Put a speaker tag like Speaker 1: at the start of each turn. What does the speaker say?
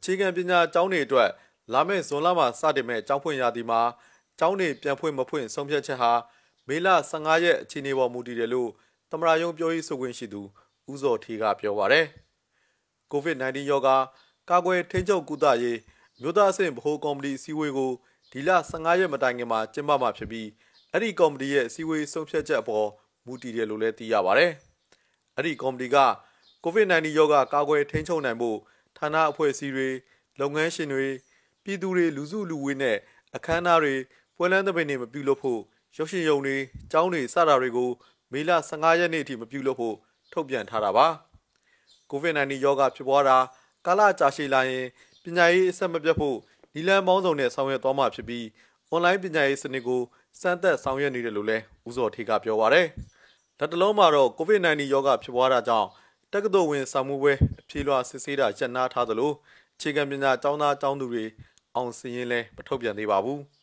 Speaker 1: အခြေခံပညာအကြောင်းတွေအတွက်လာမယ့်ဇွန်လမှာစတင်မဲ့အကြောင်းဖွင့်ရာသီမှာအကြောင်းတွေပြန်ဖွင့်မဖွင့်ဆုံးဖြတ်ချက်ဟာမေလ15ရက်အခြေအနေပေါ်မူတည်တယ်လို့သမရယုံပြောရေးဆိုခွင့်ရှိသူဦးစောထီကပြောပါရယ်။ COVID-19 ရောဂါကာကွယ်ထိန်းချုပ်ကုသရေးမြို့သားအဆင့်ဗဟိုကော်မတီအစည်းအဝေးကိုဒီလ15ရက်မတိုင်ခင်မှာကျင်းပမှာဖြစ်ပြီးအဲ့ဒီကော်မတီရဲ့အစည်းအဝေးဆုံးဖြတ်ချက်အပေါ်မူတည်တယ်လို့လည်းသိရပါဗျ။အဲ့ဒီကော်မတီက COVID-19 ရောဂါကာကွယ်ထိန်းချုပ်နိုင်ဖို့ဌာနအဖွဲ့အစည်းတွေလုပ်ငန်းရှင်တွေပြည်သူတွေလူစုလူဝေးနဲ့အခမ်းအနားတွေပွဲလမ်းသဘင်တွေမပြုလုပ်ဖို့ရုပ်ရှင်ရုံတွေကျောင်းတွေစတာတွေကို မေလ15ရက်နေ့အထိမပြုလုပ်ဖို့ထုတ်ပြန်ထားတာပါကိုဗစ် -19 ရောဂါဖြစ်ပွားတာကာလကြာရှည်လာရင်ပညာရေးအဆက်မပြတ်ဖို့နီလန်မောင်းဆောင်နဲ့ဆောင်ရွက်သွားမှာဖြစ်ပြီးအွန်လိုင်းပညာရေးစနစ်ကိုစမ်းသပ်ဆောင်ရွက်နေတယ်လို့လည်းဦးစောထေကပြောပါရယ်။ဒါတလုံးမှာတော့ COVID-19 ရောဂါဖြစ်ပွားတာကြောင့်တက္ကသိုလ်ဝင်စာမှုပွဲအပြေလွှာစစ်ဆေးတာရပ်နားထားသလိုအခြေခံပညာကျောင်းသားကျောင်းသူတွေအောင်စည်ရင်လဲမထုတ်ပြန်သေးပါဘူး။